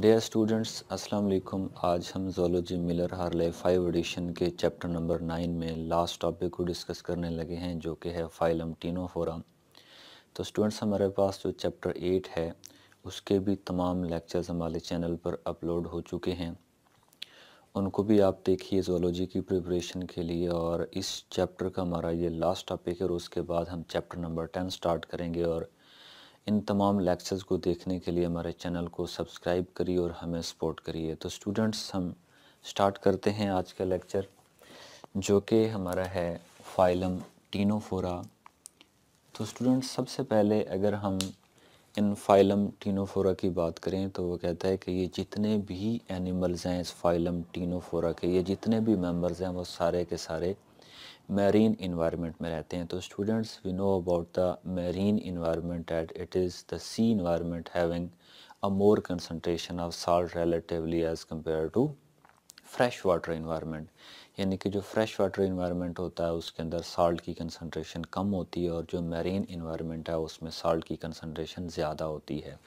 dear students अस्सलाम वालेकुम आज हम zoology Miller Harley five edition के चैप्टर नंबर नाइन में लास्ट टॉपिक को डिस्कस करने लगे हैं जो कि है फाइलम टीनोफोरम तो स्टूडेंट्स हमारे पास जो चैप्टर एट है उसके भी तमाम लेक्चर्स हमारे चैनल पर अपलोड हो चुके हैं उनको भी आप देखिए जोलॉजी की प्रिपरेशन के लिए और इस चैप्टर का हमारा ये लास्ट टॉपिक है और उसके बाद हम चैप्टर नंबर टेन स्टार्ट करेंगे और इन तमाम लेक्चर्स को देखने के लिए हमारे चैनल को सब्सक्राइब करिए और हमें सपोर्ट करिए तो स्टूडेंट्स हम स्टार्ट करते हैं आज का लेक्चर जो कि हमारा है फाइलम टीनोफोरा तो स्टूडेंट्स सबसे पहले अगर हम इन फाइलम टीनोफोरा की बात करें तो वो कहता है कि ये जितने भी एनिमल्स हैं इस फाइलम टीनोफोरा के ये जितने भी मेम्बर्स हैं वो सारे के सारे मेरीन इन्वायरमेंट में रहते हैं तो students we know about the marine environment at it is the sea environment having a more concentration of salt relatively as compare to fresh water environment यानी कि जो फ्रेश वाटर इन्वायरमेंट होता है उसके अंदर साल्ट की कंसनट्रेशन कम होती है और जो मैरीन इन्वायरमेंट है उसमें साल्ट की कंसनट्रेशन ज़्यादा होती है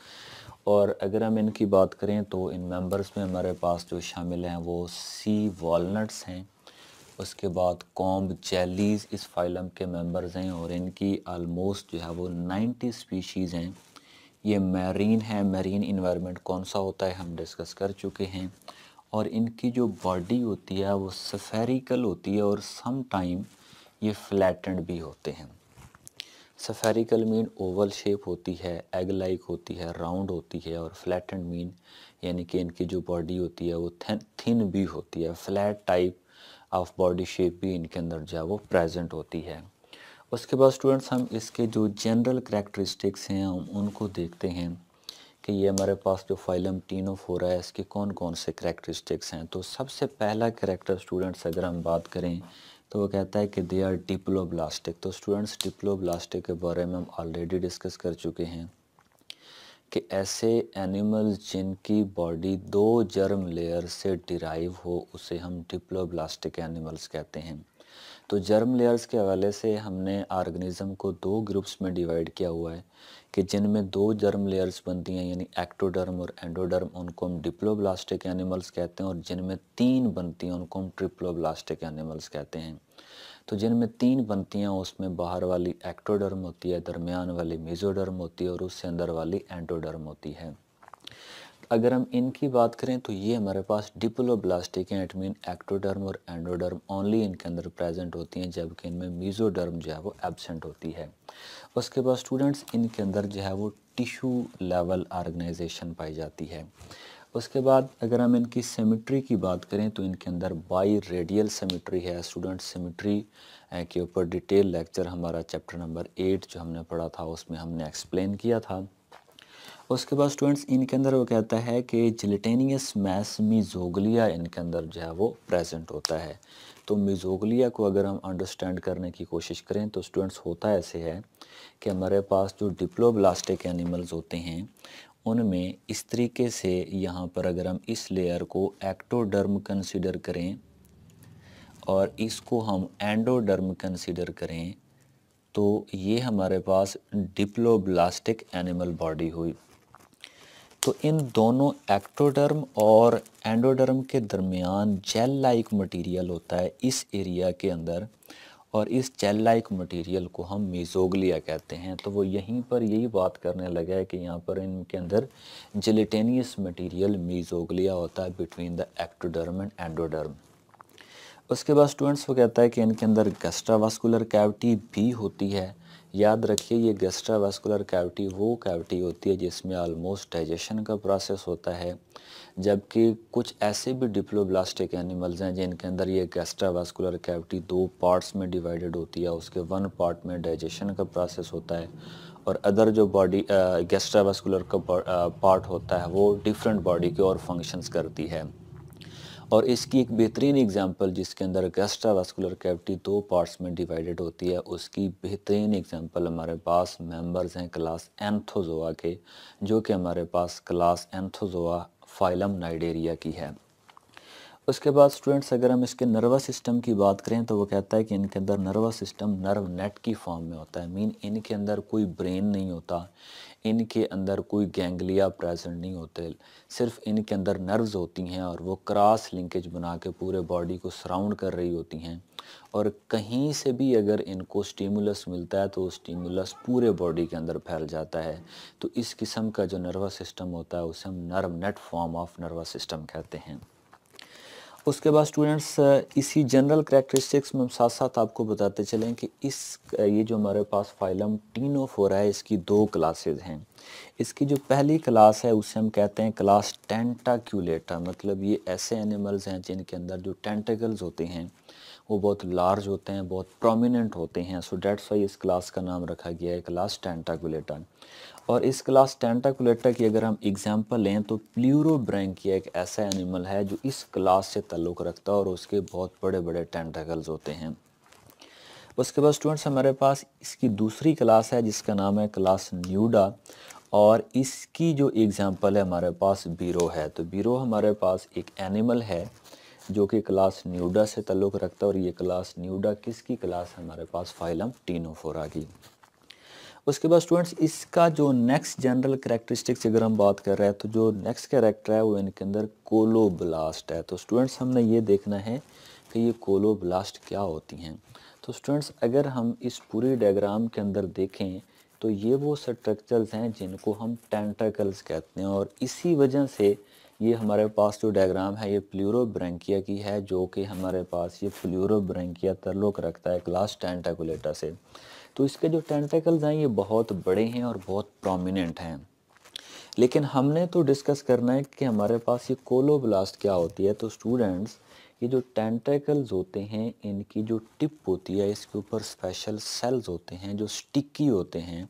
और अगर हम इनकी बात करें तो इन मेंबर्स में हमारे पास जो शामिल हैं वो सी वॉलट्स हैं उसके बाद कॉम्ब चैलीज इस फाइलम के मेंबर्स हैं और इनकी आलमोस्ट जो है वो 90 स्पीशीज़ हैं ये मैरीन है मैरीन इन्वायरमेंट कौन सा होता है हम डिस्कस कर चुके हैं और इनकी जो बॉडी होती है वो सफेरिकल होती है और सम टाइम ये फ्लैटेंड भी होते हैं सफेरिकल मीन ओवल शेप होती है एग लाइक होती है राउंड होती है और फ्लैटेंड मीन यानी कि इनकी जो बॉडी होती है वो थिन थिन भी होती है flat type of body shape भी इनके अंदर जो है वो प्रेजेंट होती है उसके बाद स्टूडेंट्स हम इसके जो जनरल करेक्टरिस्टिक्स हैं हम उनको देखते हैं कि ये हमारे पास जो फाइलम टीनो फोरा है इसके कौन कौन से करेक्टरिस्टिक्स हैं तो सबसे पहला करेक्टर स्टूडेंट्स अगर हम बात करें तो वो कहता है कि दे आर डिप्लोब्लास्टिक तो स्टूडेंट्स डिप्लोब्लास्टिक के बारे में हम ऑलरेडी डिस्कस कर चुके हैं कि ऐसे एनिमल जिनकी बॉडी दो जर्म लेयर से डिराइव हो उसे हम डिप्लोब्लास्टिक एनिमल्स कहते हैं तो जर्म लेयर्स के हवाले से हमने आर्गनिज़म को दो ग्रुप्स में डिवाइड किया हुआ है कि जिनमें दो जर्म लेयर्स बनती हैं यानी एक्टोडर्म और एंडोडर्म उनको हम डिप्लोब्लास्टिक एनिमल्स कहते हैं और जिनमें तीन बनती हैं उनको हम ट्रिप्लोब्लास्टिक एनिमल्स कहते हैं तो जिनमें तीन बनतियाँ उसमें बाहर वाली एक्टोडर्म होती है दरमियान वाली मेजोडर्म होती है और उससे अंदर वाली एंटोडर्म होती है अगर हम इनकी बात करें तो ये हमारे पास डिप्लोब्लास्टिक हैं इट मीन एक्टोडर्म और एंडोडर्म ओनली इनके अंदर प्रेजेंट होती हैं जबकि इनमें मीजोडर्म जो है वो एबसेंट होती है उसके बाद स्टूडेंट्स इनके अंदर जो है वो टिश्यू लेवल ऑर्गेनाइजेशन पाई जाती है उसके बाद अगर हम इनकी सेमिट्री की बात करें तो इनके अंदर बाई रेडियल सेमिट्री है स्टूडेंट सेमिट्री के ऊपर डिटेल लेक्चर हमारा चैप्टर नंबर एट जो हमने पढ़ा था उसमें हमने एक्सप्लेन किया था उसके बाद स्टूडेंट्स इनके अंदर वो कहता है कि जिलेटेनियस मैस मिजोगलिया इनके अंदर जो है वो प्रेजेंट होता है तो मिजोगलिया को अगर हम अंडरस्टैंड करने की कोशिश करें तो स्टूडेंट्स होता ऐसे है कि हमारे पास जो डिप्लोब्लास्टिक एनिमल्स होते हैं उनमें इस तरीके से यहाँ पर अगर हम इस लेयर को एक्टोडर्म कंसिडर करें और इसको हम एंडोडर्म कंसिडर करें तो ये हमारे पास डिप्लोब्लास्टिक एनिमल बॉडी हुई तो इन दोनों एक्टोडर्म और एंडोडर्म के दरमियान जेल लाइक मटेरियल होता है इस एरिया के अंदर और इस चेल लाइक मटेरियल को हम मेजोगलिया कहते हैं तो वो यहीं पर यही बात करने लगा है कि यहाँ पर इनके अंदर जिलेटेनियस मटेरियल मेजोगलिया होता है between the ectoderm and endoderm उसके बाद स्टूडेंट्स वो कहता है कि इनके अंदर गस्ट्रावास्कुलर कैविटी भी होती है याद रखिए ये गैस्ट्रावास्कुलर कैविटी वो कैविटी होती है जिसमें आलमोस्ट डाइजेशन का प्रोसेस होता है जबकि कुछ ऐसे भी डिप्लोब्लास्टिक एनिमल्स हैं जिनके अंदर ये गैस्ट्रावास्कुलर कैविटी दो पार्ट्स में डिवाइडेड होती है उसके वन पार्ट में डाइजेशन का प्रोसेस होता है और अदर जो बॉडी गैस्ट्रावास्कुलर का पार्ट होता है वो डिफरेंट बॉडी के और फंक्शंस करती है और इसकी एक बेहतरीन एग्जांपल जिसके अंदर गैस्ट्रा वास्कुलर कैविटी दो पार्ट्स में डिवाइडेड होती है उसकी बेहतरीन एग्जांपल हमारे पास मेंबर्स हैं क्लास एंथोजोआ के जो कि हमारे पास क्लास एंथोजोआ फाइलम नाइडेरिया की है उसके बाद स्टूडेंट्स अगर हम इसके नर्वस सिस्टम की बात करें तो वो कहता है कि इनके अंदर नर्वस सिस्टम नर्व नेट की फॉर्म में होता है मीन इनके अंदर कोई ब्रेन नहीं होता इनके अंदर कोई गैंगलिया प्रेजेंट नहीं होते सिर्फ इनके अंदर नर्व्स होती हैं और वो क्रॉस लिंकेज बना के पूरे बॉडी को सराउंड कर रही होती हैं और कहीं से भी अगर इनको स्टिमुलस मिलता है तो स्टिमुलस पूरे बॉडी के अंदर फैल जाता है तो इस किस्म का जो नर्वस सिस्टम होता है उसे हम nerve net form of nervous system कहते हैं उसके बाद स्टूडेंट्स इसी जनरल करेक्टरिस्टिक्स में हम साथ साथ आपको बताते चलें कि इस ये जो हमारे पास फाइलम टीन ऑफ हो रहा है इसकी दो क्लासेज हैं इसकी जो पहली क्लास है उसे हम कहते हैं क्लास टेंटाक्यूलेटा मतलब ये ऐसे एनिमल्स हैं जिनके अंदर जो टेंटिकल्स होते हैं वो बहुत लार्ज होते हैं बहुत प्रोमिनेंट होते हैं सो डेट्स वाई इस क्लास का नाम रखा गया है क्लास टेंटाकुलेटा और इस क्लास टेंटाकुलेटा की अगर हम एग्जांपल लें तो प्ल्यूरोब्रैंकिया एक ऐसा एनिमल है जो इस क्लास से ताल्लुक़ रखता है और उसके बहुत बड़े बड़े टेंटाकल्स होते हैं उसके बाद स्टूडेंट्स हमारे पास इसकी दूसरी क्लास है जिसका नाम है क्लास न्यूडा और इसकी जो एग्ज़ाम्पल है हमारे पास बीरो है तो बीरो हमारे पास एक एनिमल है जो कि क्लास न्यूडा से ताल्लुक़ रखता है और ये क्लास न्यूडा किसकी क्लास है हमारे पास फाइलम टीनोफोरा की उसके बाद स्टूडेंट्स इसका जो नेक्स्ट जनरल करेक्टरिस्टिक्स अगर हम बात कर रहे हैं तो जो नेक्स्ट करेक्टर है वो इनके अंदर कोलोब्लास्ट है तो स्टूडेंट्स हमने ये देखना है कि ये कोलोब्लास्ट क्या होती हैं तो स्टूडेंट्स अगर हम इस पूरी डायग्राम के अंदर देखें तो ये वो स्ट्रक्चर्स हैं जिनको हम टेंटाकल्स कहते हैं और इसी वजह से ये हमारे पास जो डायग्राम है ये ब्रेंकिया की है जो कि हमारे पास ये ब्रेंकिया तल्लुक रखता है क्लास टेंटाकुलेटा से तो इसके जो टेंटेकल्स हैं ये बहुत बड़े हैं और बहुत प्रोमिनेंट हैं लेकिन हमने तो डिस्कस करना है कि हमारे पास ये कोलोब्लास्ट क्या होती है तो स्टूडेंट्स ये जो टेंटेकल्स होते हैं इनकी जो टिप होती है इसके ऊपर स्पेशल सेल्स होते हैं जो स्टिकी होते हैं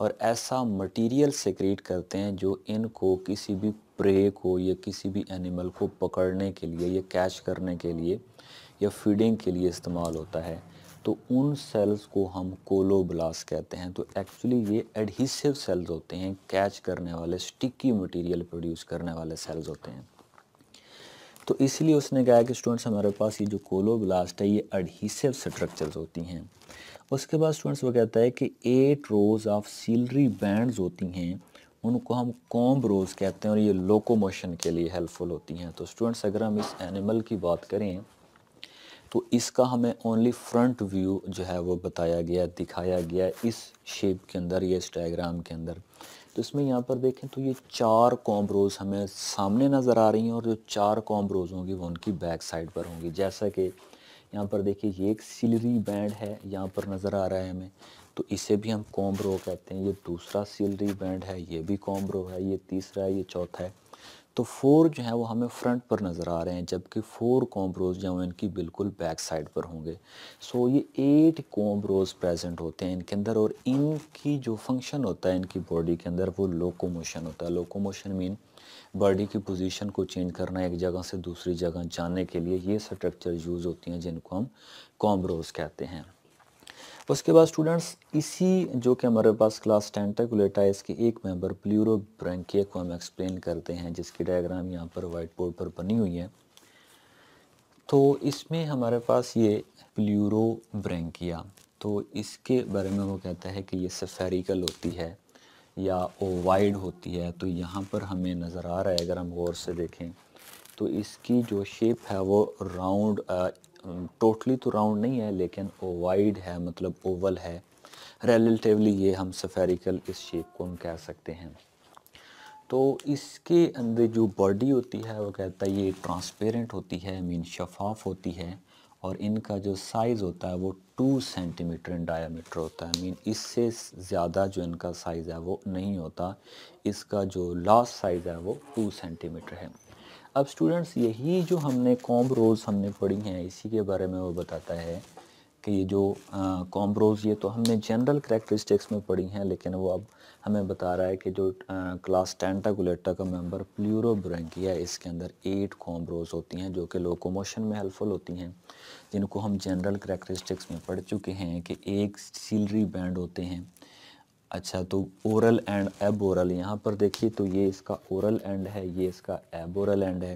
और ऐसा मटीरियल सेक्रेट करते हैं जो इनको किसी भी प्रे को या किसी भी एनिमल को पकड़ने के लिए या कैच करने के लिए या फीडिंग के लिए इस्तेमाल होता है तो उन सेल्स को हम कोलोब्लास्ट कहते हैं तो एक्चुअली ये एडहिसिव सेल्स होते हैं कैच करने वाले स्टिकी मटेरियल प्रोड्यूस करने वाले सेल्स होते हैं तो इसलिए उसने कहा कि स्टूडेंट्स हमारे पास ये जो कोलोब्लास्ट है ये एडहिसिव स्ट्रक्चर्स होती हैं उसके बाद स्टूडेंट्स वो कहता है कि eight rows of ciliary band होती हैं उनको हम कॉम्ब रोज कहते हैं और ये लोकोमोशन के लिए हेल्पफुल होती हैं तो स्टूडेंट्स अगर हम इस एनिमल की बात करें तो इसका हमें ओनली फ्रंट व्यू जो है वो बताया गया दिखाया गया इस शेप के अंदर या इस डायग्राम के अंदर तो इसमें यहाँ पर देखें तो ये चार कॉम्ब्रोज हमें सामने नज़र आ रही हैं और जो चार कॉम्ब्रोज होंगी वो उनकी बैक साइड पर होंगी जैसा कि यहाँ पर देखिए ये एक सिलरी बैंड है यहाँ पर नज़र आ रहा है हमें तो इसे भी हम कॉम्ब्रो कहते हैं ये दूसरा सिलरी बैंड है ये भी कॉम्ब्रो है ये तीसरा है ये चौथा है तो फोर जो है वो हमें फ्रंट पर नज़र आ रहे हैं जबकि फोर कॉम्ब्रोज जो हैं इनकी बिल्कुल बैक साइड पर होंगे सो ये एट कॉम्ब्रोज प्रेजेंट होते हैं इनके अंदर और इनकी जो फंक्शन होता है इनकी बॉडी के अंदर वो लोकोमोशन होता है लोकोमोशन मीन बॉडी की पोजीशन को चेंज करना एक जगह से दूसरी जगह जाने के लिए ये स्ट्रक्चर यूज़ होती हैं जिनको हम कॉम्ब्रोज कहते हैं तो उसके बाद स्टूडेंट्स इसी जो कि हमारे पास क्लास टेन तक लेटा है इसके एक मेंबर प्लूरो ब्रैंकिया को हम एक्सप्लेन करते हैं जिसकी डायग्राम यहाँ पर वाइट बोर्ड पर बनी हुई है तो इसमें हमारे पास ये प्लूरो ब्रैंकिया तो इसके बारे में वो कहता है कि ये सफेरिकल होती है या ओवाइड होती है तो यहाँ पर हमें नज़र आ रहा है अगर हम गौर से देखें तो इसकी जो शेप है वो राउंड टोटली तो राउंड नहीं है लेकिन ओवाइड है मतलब ओवल है रेलेटिवली ये हम सफेरिकल इस शेप को हम कह सकते हैं तो इसके अंदर जो बॉडी होती है वो कहता है ये ट्रांसपेरेंट होती है मीन शफाफ होती है और इनका जो साइज़ होता है वो टू सेंटीमीटर इन डायामीटर होता है मीन इससे ज़्यादा जो इनका साइज़ है वो नहीं होता इसका जो लास्ट साइज़ है वो टू सेंटीमीटर है अब स्टूडेंट्स यही जो हमने कॉम रोज़ हमने पढ़ी हैं इसी के बारे में वो बताता है कि ये जो कॉम रोज़ ये तो हमने जनरल करेक्टरिस्टिक्स में पढ़ी हैं लेकिन वो अब हमें बता रहा है कि जो क्लास क्लास टेंटागुलेटा का मेंबर प्लूरोब्रंकिया इसके अंदर एट कॉम्ब्रोज होती हैं जो कि लोकोमोशन में हेल्पफुल होती हैं जिनको हम जनरल करेक्टरिस्टिक्स में पढ़ चुके हैं कि एक सीलरी बैंड होते हैं अच्छा तो ओरल एंड एबोरल यहाँ पर देखिए तो ये इसका ओरल एंड है ये इसका एबोरल एंड है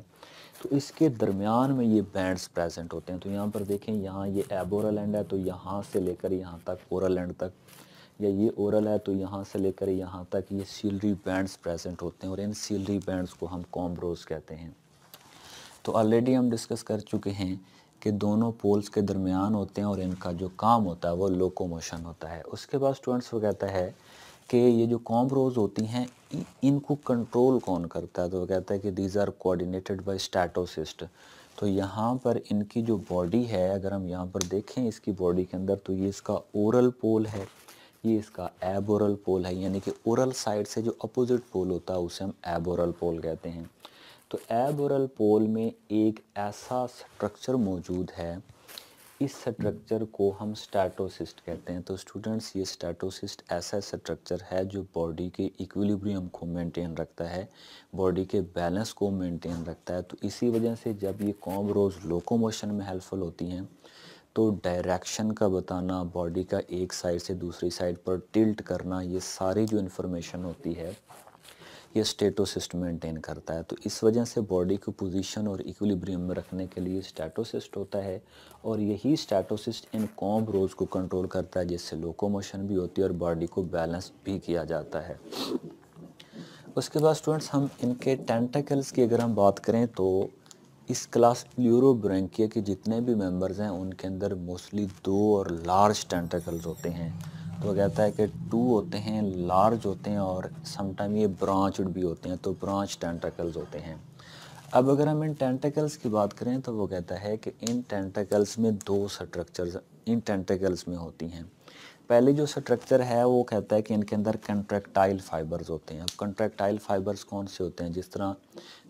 तो इसके दरमियान में ये बैंड्स प्रेजेंट होते हैं तो यहाँ पर देखें यहाँ ये एबोरल एंड है तो यहाँ से लेकर यहाँ तक ओरल एंड तक या ये ओरल है तो यहाँ से लेकर यहाँ तक ये सीलरी बैंड्स प्रेजेंट होते हैं और इन सीलरी बैंड्स को हम कॉम्ब्रोज कहते हैं तो ऑलरेडी हम डिस्कस कर चुके हैं कि दोनों पोल्स के दरमियान होते हैं और इनका जो काम होता है वो लोकोमोशन होता है उसके बाद स्टूडेंट्स वो कहता है कि ये जो कॉम्ब्रोज होती हैं इनको कंट्रोल कौन करता है तो वो कहता है कि these are coordinated by statocyst तो यहाँ पर इनकी जो बॉडी है अगर हम यहाँ पर देखें इसकी बॉडी के अंदर तो ये इसका ओरल पोल है ये इसका एबोरल पोल है यानी कि ओरल साइड से जो अपोजिट पोल होता है उसे हम एबोरल पोल कहते हैं तो एबोरल पोल में एक ऐसा स्ट्रक्चर मौजूद है इस स्ट्रक्चर को हम स्टैटोसिस्ट कहते हैं तो स्टूडेंट्स ये स्टैटोसिस्ट ऐसा स्ट्रक्चर है जो बॉडी के इक्विलिब्रियम को मेंटेन रखता है बॉडी के बैलेंस को मेंटेन रखता है तो इसी वजह से जब ये कॉम रोज लोकोमोशन में हेल्पफुल होती हैं तो डायरेक्शन का बताना बॉडी का एक साइड से दूसरी साइड पर टिल्ट करना ये सारी जो इन्फॉर्मेशन होती है ये स्टेटोसिस्ट मेंटेन करता है तो इस वजह से बॉडी को पोजीशन और इक्विलिब्रियम में रखने के लिए स्टैटोसिस्ट होता है और यही स्टैटोसिस्ट इन कॉम्ब रोज को कंट्रोल करता है जिससे लोकोमोशन भी होती है और बॉडी को बैलेंस भी किया जाता है उसके बाद स्टूडेंट्स हम इनके टेंटेकल्स की अगर हम बात करें तो इस क्लास प्ल्यूरोब्रैंकिया के जितने भी मेंबर्स हैं उनके अंदर मोस्टली दो और लार्ज टेंटेकल्स होते हैं वो कहता है कि टू होते हैं लार्ज होते हैं और समटाइम ये ब्रांच भी होते हैं तो ब्रांच टेंटाकल्स होते हैं अब अगर हम इन टेंटाकल्स की बात करें तो वो कहता है कि इन टेंटाकल्स में दो स्ट्रक्चर्स इन टेंटाकल्स में होती हैं पहले जो स्ट्रक्चर है वो कहता है कि इनके अंदर कंट्रैक्टाइल फाइबर्स होते हैं अब कंट्रैक्टाइल फाइबर्स कौन से होते हैं जिस तरह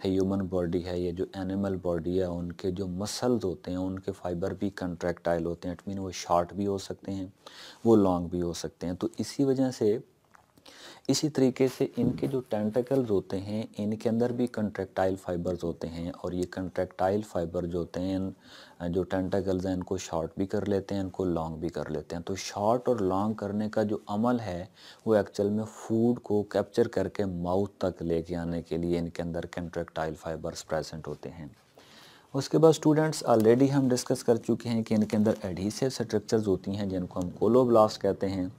ह्यूमन बॉडी है या जो एनिमल बॉडी है उनके जो मसल्स होते हैं उनके फाइबर भी कंट्रैक्टाइल होते हैं इट मीन वो शॉर्ट भी हो सकते हैं वो लॉन्ग भी हो सकते हैं तो इसी वजह से इसी तरीके से इनके जो टेंटेकल्स होते हैं इनके अंदर भी कंट्रेक्टाइल फाइबर्स होते हैं और ये कंट्रेक्टाइल फाइबर जो होते हैं जो टेंटेकल्स हैं इनको शॉर्ट भी कर लेते हैं इनको लॉन्ग भी कर लेते हैं तो शॉर्ट और लॉन्ग करने का जो अमल है वो एक्चुअल में फूड को कैप्चर करके माउथ तक लेके आने के लिए इनके अंदर कंट्रेक्टाइल फाइबर्स प्रेजेंट होते हैं उसके बाद स्टूडेंट्स ऑलरेडी हम डिस्कस कर चुके हैं कि इनके अंदर एडहीसिव स्ट्रक्चर्स होती हैं जिनको हम कोलोब्लास्ट कहते हैं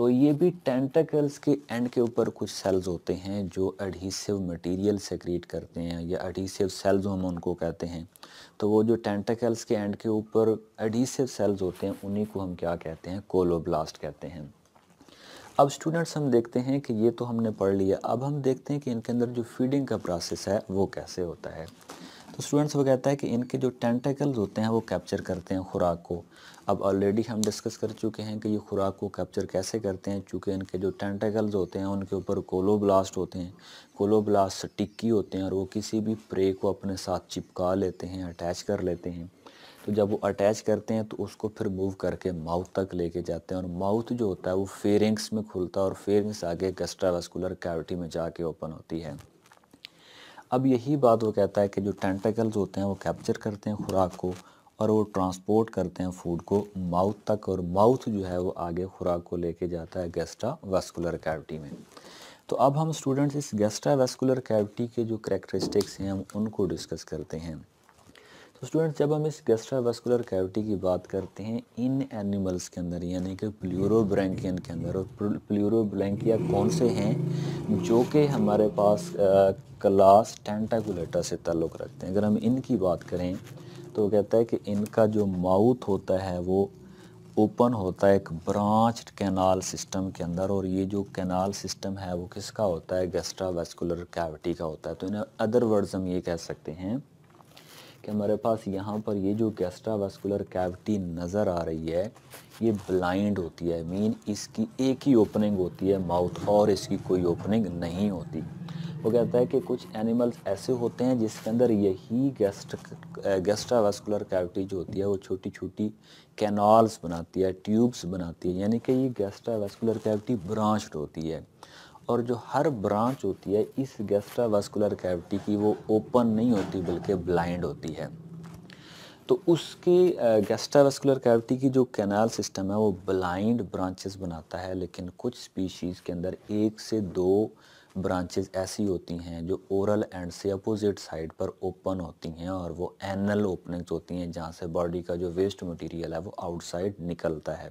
तो ये भी टेंटाकल्स के एंड के ऊपर कुछ सेल्स होते हैं जो एडहीसिव मटेरियल सेक्रेट करते हैं या एडहीसिव सेल्स हम उनको कहते हैं तो वो जो टेंटाकल्स के एंड के ऊपर एडहीसिव सेल्स होते हैं उन्हीं को हम क्या कहते हैं कोलोब्लास्ट कहते हैं अब स्टूडेंट्स हम देखते हैं कि ये तो हमने पढ़ लिया अब हम देखते हैं कि इनके अंदर जो फीडिंग का प्रोसेस है वो कैसे होता है तो स्टूडेंट्स वो कहता है कि इनके जो टेंटेकल्स होते हैं वो कैप्चर करते हैं खुराक को अब ऑलरेडी हम डिस्कस कर चुके हैं कि ये खुराक को कैप्चर कैसे करते हैं चूँकि इनके जो टेंटेकल्स होते हैं उनके ऊपर कोलो ब्लास्ट होते हैं कोलो ब्लास्ट टिक्की होते हैं और वो किसी भी प्रे को अपने साथ चिपका लेते हैं अटैच कर लेते हैं तो जब वो अटैच करते हैं तो उसको फिर मूव करके माउथ तक लेके जाते हैं और माउथ जो होता है वो फेरिंग्स में खुलता है और फेरिंग्स आगे गस्ट्रावेस्कुलर कैविटी में जाके ओपन होती है अब यही बात वो कहता है कि जो टेंटेकल्स होते हैं वो कैप्चर करते हैं खुराक को और वो ट्रांसपोर्ट करते हैं फूड को माउथ तक और माउथ जो है वो आगे खुराक को लेके जाता है गेस्टा वेस्कुलर कैविटी में तो अब हम स्टूडेंट्स इस गेस्टा वेस्कुलर कैविटी के जो करेक्टरिस्टिक्स हैं हम उनको डिस्कस करते हैं तो स्टूडेंट्स जब हम इस गेस्ट्रा वेस्कुलर कैविटी की बात करते हैं इन एनिमल्स के अंदर यानी कि प्ल्यूरोब्रैंकियन के अंदर और प्ल्यूरोब्रैंकिया कौन से हैं जो कि हमारे पास आ, क्लास टेंटाकुलेटा से ताल्लुक़ रखते हैं अगर हम इनकी बात करें तो कहता है कि इनका जो माउथ होता है वो ओपन होता है एक ब्रांच कैनाल सिस्टम के अंदर और ये जो कैनाल सिस्टम है वो किसका होता है गेस्ट्रा वेस्कुलर कैविटी का होता है तो इन्हें अदर वर्ड्स हम ये कह सकते हैं कि हमारे पास यहाँ पर ये जो गैस्ट्रा वेस्कुलर कैविटी नज़र आ रही है ये ब्लाइंड होती है मीन इसकी एक ही ओपनिंग होती है माउथ और इसकी कोई ओपनिंग नहीं होती वो कहता है कि कुछ एनिमल्स ऐसे होते हैं जिसके अंदर यही गेस्ट गेस्ट्रावास्कुलर कैविटी जो होती है वो छोटी छोटी कैनॉल्स बनाती है ट्यूब्स बनाती है यानी कि ये गेस्ट्रावास्कुलर कैविटी ब्रांचड होती है और जो हर ब्रांच होती है इस गेस्ट्रावास्कुलर कैविटी की वो ओपन नहीं होती बल्कि ब्लाइंड होती है तो उसके गेस्ट्रावास्कुलर कैविटी की जो कैनाल सिस्टम है वो ब्लाइंड ब्रांचेस बनाता है लेकिन कुछ स्पीशीज़ के अंदर एक से दो ब्रांचेज ऐसी होती हैं जो ओरल एंड से अपोजिट साइड पर ओपन होती हैं और वो एनल ओपनिंग्स होती हैं जहाँ से बॉडी का जो वेस्ट मटेरियल है वो आउटसाइड निकलता है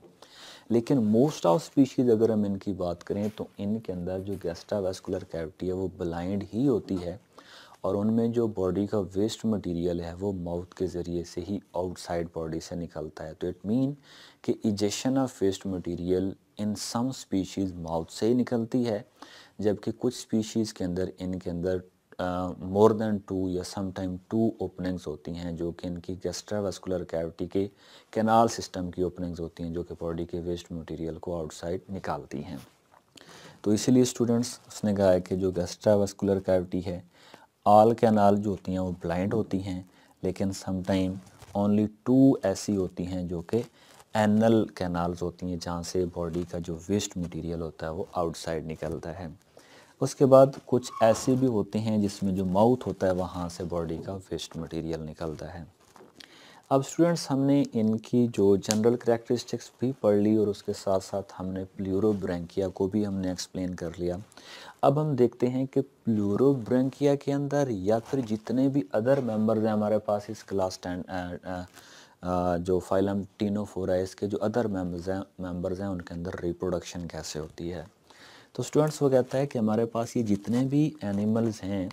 लेकिन मोस्ट ऑफ स्पीशीज़ अगर हम इनकी बात करें तो इनके अंदर जो गेस्टा वेस्कुलर कैविटी है वो ब्लाइंड ही होती है और उनमें जो बॉडी का वेस्ट मटेरियल है वो माउथ के ज़रिए से ही आउटसाइड बॉडी से निकलता है तो इट मीन कि egestion of waste material in some species mouth से ही निकलती है जबकि कुछ स्पीशीज़ के अंदर इनके अंदर मोर देन टू या समटाइम टू ओपनिंग्स होती हैं जो कि इनकी गेस्ट्रावेस्कुलर कैविटी के कैनाल सिस्टम की ओपनिंग्स होती हैं जो कि बॉडी के वेस्ट मटेरियल को आउटसाइड निकालती हैं तो इसीलिए स्टूडेंट्स उसने कहा है कि जो गेस्ट्रावेस्कुलर कैविटी है आल कैनाल जो होती हैं वो ब्लाइंड होती हैं लेकिन समटाइम ओनली टू ऐसी होती हैं जो कि एनल कैनाल्स होती हैं जहाँ से बॉडी का जो वेस्ट मटेरियल होता है वो आउटसाइड निकलता है उसके बाद कुछ ऐसे भी होते हैं जिसमें जो माउथ होता है वहाँ से बॉडी का वेस्ट मटेरियल निकलता है अब स्टूडेंट्स हमने इनकी जो जनरल करेक्टरिस्टिक्स भी पढ़ ली और उसके साथ साथ हमने प्लूरोब्रैंकिया को भी हमने एक्सप्लेन कर लिया अब हम देखते हैं कि प्लूरोब्रैंकिया के अंदर या फिर जितने भी अदर मेम्बर्स हैं हमारे पास इस क्लास टेन जो फाइलम टीनोफोरा इसके जो अदर मेम्बर्स हैं मेम्बर्स हैं उनके अंदर रिप्रोडक्शन कैसे होती है तो स्टूडेंट्स वो कहता है कि हमारे पास ये जितने भी एनिमल्स हैं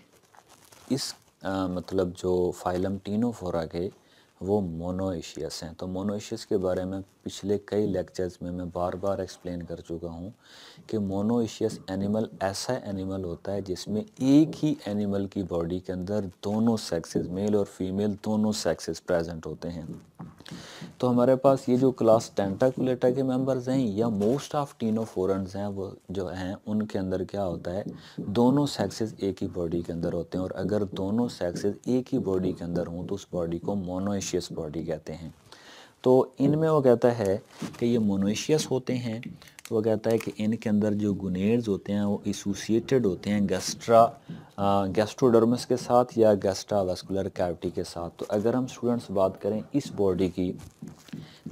इस आ, मतलब जो फाइलम टीनोफोरा के वो मोनोइशियस हैं तो मोनोइशियस के बारे में पिछले कई लेक्चर्स में मैं बार बार एक्सप्लेन कर चुका हूँ कि मोनोइशियस एनिमल ऐसा एनिमल होता है जिसमें एक ही एनिमल की बॉडी के अंदर दोनों सेक्सेस मेल और फीमेल दोनों सेक्सेस प्रेजेंट होते हैं तो हमारे पास ये जो क्लास टेंटाकुलेटा के मेंबर्स हैं या मोस्ट ऑफ टीनोफोरन्स हैं वो जो हैं उनके अंदर क्या होता है दोनों सेक्सेस एक ही बॉडी के अंदर होते हैं और अगर दोनों सेक्सेस एक ही बॉडी के अंदर हों तो उस बॉडी को मोनोएशियस बॉडी कहते हैं तो इनमें वो कहता है कि ये मोनोशियस होते हैं तो वो कहता है कि इनके अंदर जो गुनेड्स होते हैं वो एसोसिएटेड होते हैं गैस्ट्रा गैस्ट्रोडर्मस के साथ या गैस्ट्रा वेस्कुलर कैविटी के साथ तो अगर हम स्टूडेंट्स बात करें इस बॉडी की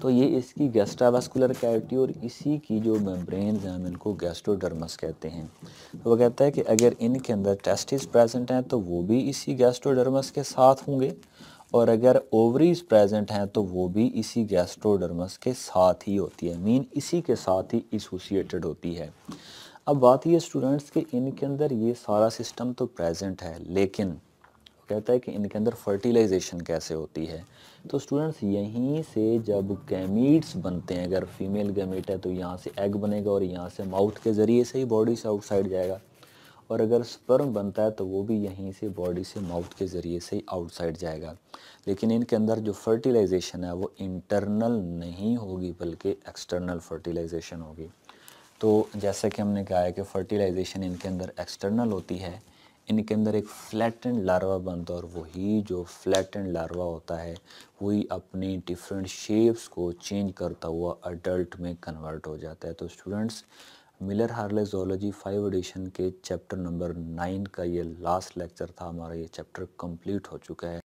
तो ये इसकी गैस्ट्रा वेस्कुलर कैविटी और इसी की जो मेम्ब्रेन हैं हम इनको गैस्ट्रोडर्मस कहते हैं तो वो कहता है कि अगर इनके अंदर टेस्टिस प्रेजेंट हैं तो वो भी इसी गैस्ट्रोडर्मस के साथ होंगे और अगर ओवरीज प्रेजेंट हैं तो वो भी इसी गैस्ट्रोडर्मस के साथ ही होती है मीन इसी के साथ ही एसोसिएटेड होती है अब बात ये स्टूडेंट्स के इनके अंदर ये सारा सिस्टम तो प्रेजेंट है लेकिन कहता है कि इनके अंदर फर्टिलाइजेशन कैसे होती है तो स्टूडेंट्स यहीं से जब गैमीट्स बनते हैं अगर फीमेल गैमीट है तो यहाँ से एग बनेगा और यहाँ से माउथ के ज़रिए से ही बॉडी से आउटसाइड जाएगा और अगर स्पर्म बनता है तो वो भी यहीं से बॉडी से माउथ के ज़रिए से आउटसाइड जाएगा लेकिन इनके अंदर जो फर्टिलाइजेशन है वो इंटरनल नहीं होगी बल्कि एक्सटर्नल फर्टिलाइजेशन होगी तो जैसा कि हमने कहा है कि फ़र्टिलाइजेशन इनके अंदर एक्सटर्नल होती है इनके अंदर एक फ्लैटेंड लार्वा बनता है और वही जो फ्लैटेंड लार्वा होता है वही अपनी डिफरेंट शेप्स को चेंज करता हुआ अडल्ट में कन्वर्ट हो जाता है तो students Miller Harley zoology five edition के चैप्टर नंबर नाइन का ये लास्ट लेक्चर था हमारा ये चैप्टर कंप्लीट हो चुका है